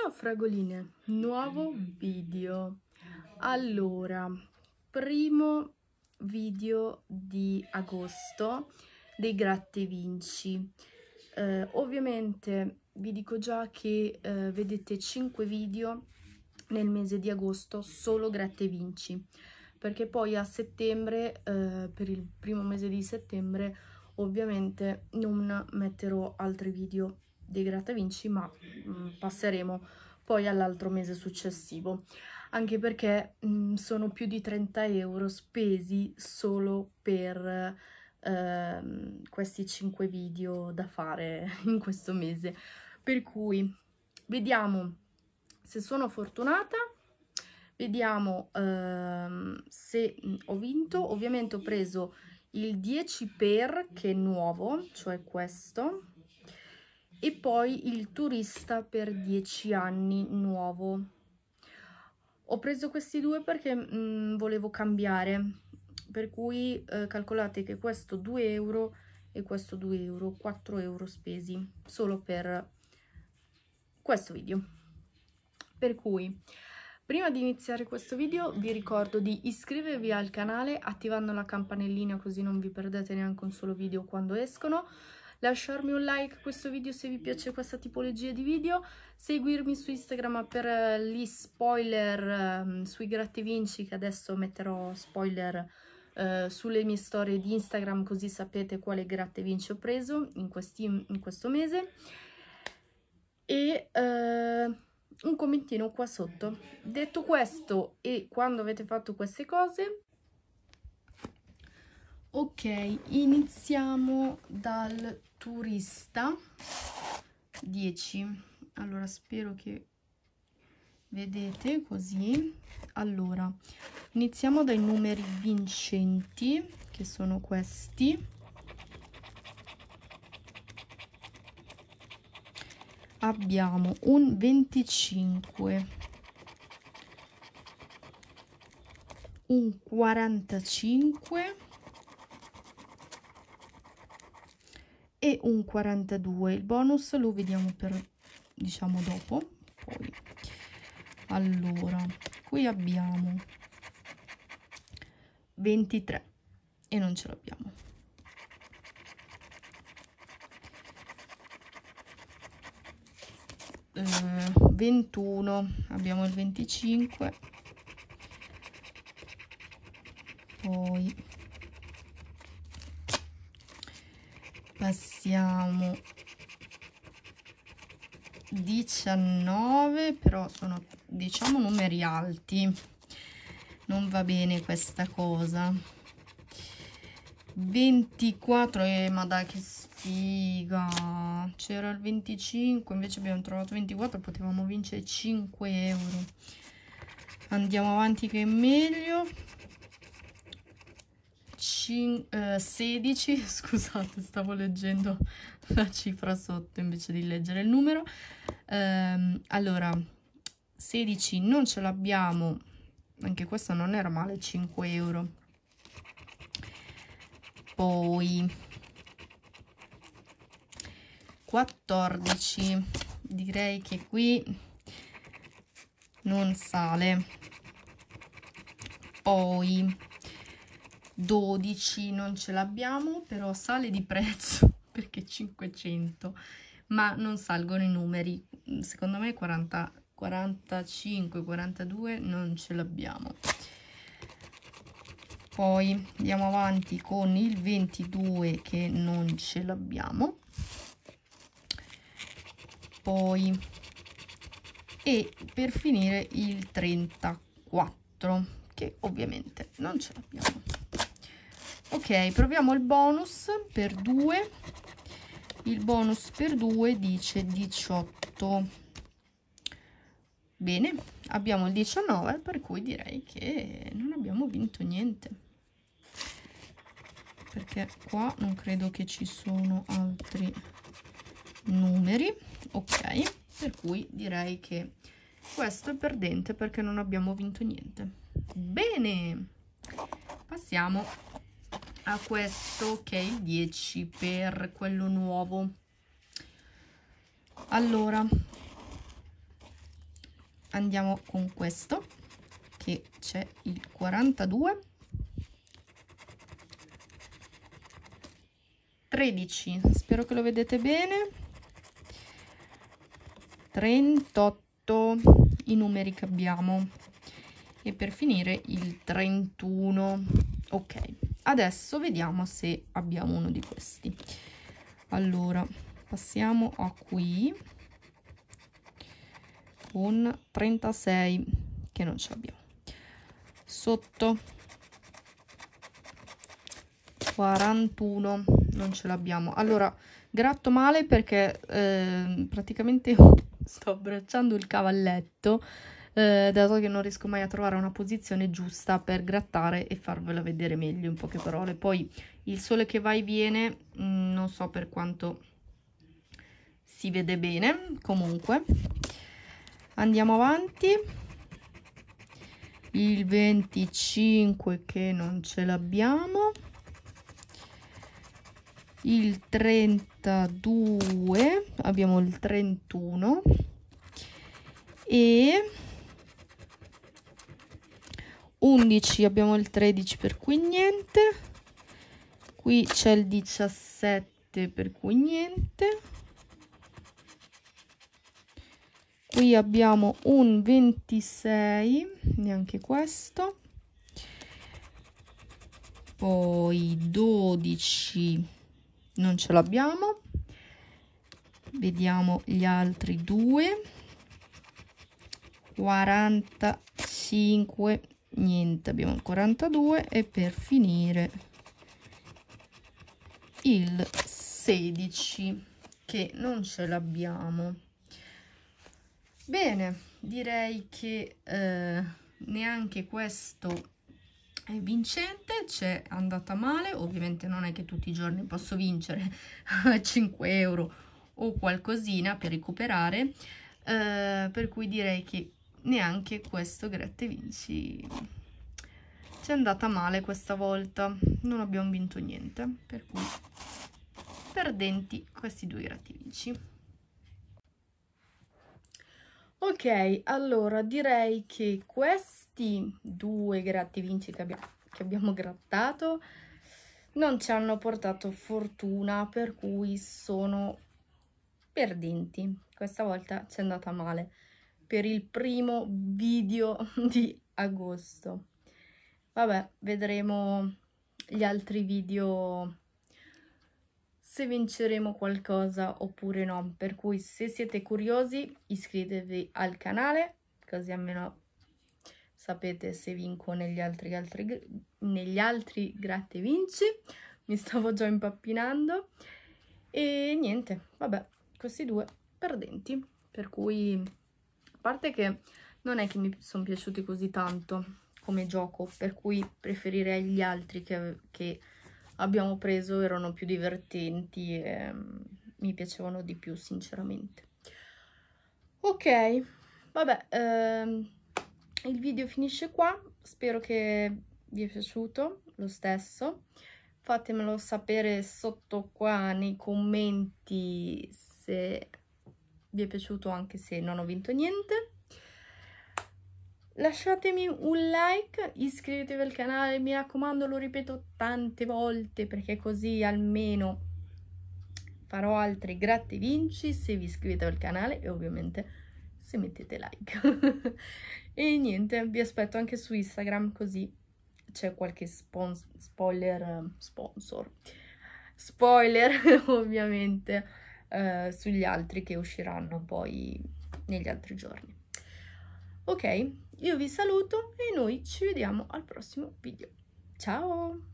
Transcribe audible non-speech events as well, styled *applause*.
Ciao fragoline, nuovo video. Allora, primo video di agosto dei gratte vinci. Eh, ovviamente vi dico già che eh, vedete 5 video nel mese di agosto solo gratte vinci perché poi a settembre, eh, per il primo mese di settembre, ovviamente non metterò altri video dei grattavinci, ma mh, mm, passeremo poi all'altro mese successivo, anche perché mh, mm, sono più di 30 euro spesi solo per eh, questi 5 video da fare *laughs* in questo mese. Per cui vediamo se sono fortunata vediamo ehm, se mm, ho vinto ovviamente ho preso il 10 per che è nuovo cioè questo e poi il turista per 10 anni nuovo. Ho preso questi due perché mh, mm, volevo cambiare, per cui eh, calcolate che questo 2 euro e questo 2 euro, 4 euro spesi solo per questo video. Per cui... Prima di iniziare questo video vi ricordo di iscrivervi al canale attivando la campanellina così non vi perdete neanche un solo video quando escono lasciarmi un like a questo video se vi piace questa tipologia di video, seguirmi su Instagram per eh, gli spoiler um, sui gratte vinci che adesso metterò spoiler uh, sulle mie storie di Instagram così sapete quale gratte vinci ho preso in, questi, in questo mese e uh, un commentino qua sotto detto questo e quando avete fatto queste cose ok iniziamo dal turista 10 allora spero che vedete così allora iniziamo dai numeri vincenti che sono questi abbiamo un 25 un 45 e un 42 il bonus lo vediamo per diciamo dopo poi allora qui abbiamo 23 e non ce l'abbiamo eh, 21 abbiamo il 25 poi siamo 19 però sono diciamo numeri alti non va bene questa cosa 24 eh, ma dai che sfiga c'era il 25 invece abbiamo trovato 24 potevamo vincere 5 euro andiamo avanti che è meglio 5, eh, 16, *laughs* scusate stavo leggendo la cifra sotto invece di leggere il numero, ehm, allora 16 non ce l'abbiamo, anche questo non era male, 5 euro, poi 14, direi che qui non sale, poi 12 non ce l'abbiamo, però sale di prezzo *laughs* perché 500, ma non salgono i numeri. Secondo me 40, 45, 42 non ce l'abbiamo. Poi andiamo avanti con il 22 che non ce l'abbiamo. Poi e per finire il 34 che ovviamente non ce l'abbiamo ok proviamo il bonus per 2 il bonus per 2 dice 18 bene abbiamo il 19 per cui direi che non abbiamo vinto niente perché qua non credo che ci sono altri numeri ok per cui direi che questo è perdente perché non abbiamo vinto niente bene passiamo a questo è il 10 per quello nuovo allora andiamo con questo che c'è il 42 13 spero che lo vedete bene 38 i numeri che abbiamo e per finire il 31 ok adesso vediamo se abbiamo uno di questi allora passiamo a qui un 36 che non ce l'abbiamo sotto 41 non ce l'abbiamo allora gratto male perché eh, praticamente *laughs* sto abbracciando il cavalletto eh, dato che non riesco mai a trovare una posizione giusta per grattare e farvela vedere meglio in poche parole. Poi il sole che va e viene, mh, mm, non so per quanto si vede bene, comunque andiamo avanti il 25 che non ce l'abbiamo il 32 abbiamo il 31 e 11 abbiamo il 13 per cui niente qui c'è il 17 per cui niente qui abbiamo un 26 neanche questo poi 12 non ce l'abbiamo vediamo gli altri due 45 niente abbiamo 42 e per finire il 16 che non ce l'abbiamo bene direi che eh, neanche questo è vincente c'è andata male ovviamente non è che tutti i giorni posso vincere 5 *laughs* euro o qualcosina per recuperare eh, per cui direi che neanche questo gratte vinci ci è andata male questa volta non abbiamo vinto niente per cui perdenti questi due gratte vinci ok allora direi che questi due gratte vinci che, abbia che abbiamo grattato non ci hanno portato fortuna per cui sono perdenti questa volta ci è andata male per il primo video *laughs* di agosto. Vabbè, vedremo gli altri video se vinceremo qualcosa oppure no. Per cui se siete curiosi iscrivetevi al canale, così almeno sapete se vinco negli altri, altri, negli altri gratte vinci. Mi stavo già impappinando. E niente, vabbè, questi due perdenti. Per cui parte che non è che mi sono piaciuti così tanto come gioco, per cui preferirei gli altri che, che abbiamo preso, erano più divertenti e mm, mi piacevano di più sinceramente. Ok, vabbè, ehm, il video finisce qua, spero che vi è piaciuto lo stesso. Fatemelo sapere sotto qua nei commenti se vi è piaciuto anche se non ho vinto niente lasciatemi un like, iscrivetevi al canale, mi raccomando lo ripeto tante volte perché così almeno farò altri gratte vinci se vi iscrivete al canale e ovviamente se mettete like. *laughs* e niente, vi aspetto anche su Instagram così c'è qualche spon spoiler, sponsor, spoiler *laughs* ovviamente eh, sugli altri che usciranno poi negli altri giorni. Ok, io vi saluto e noi ci vediamo al prossimo video. Ciao!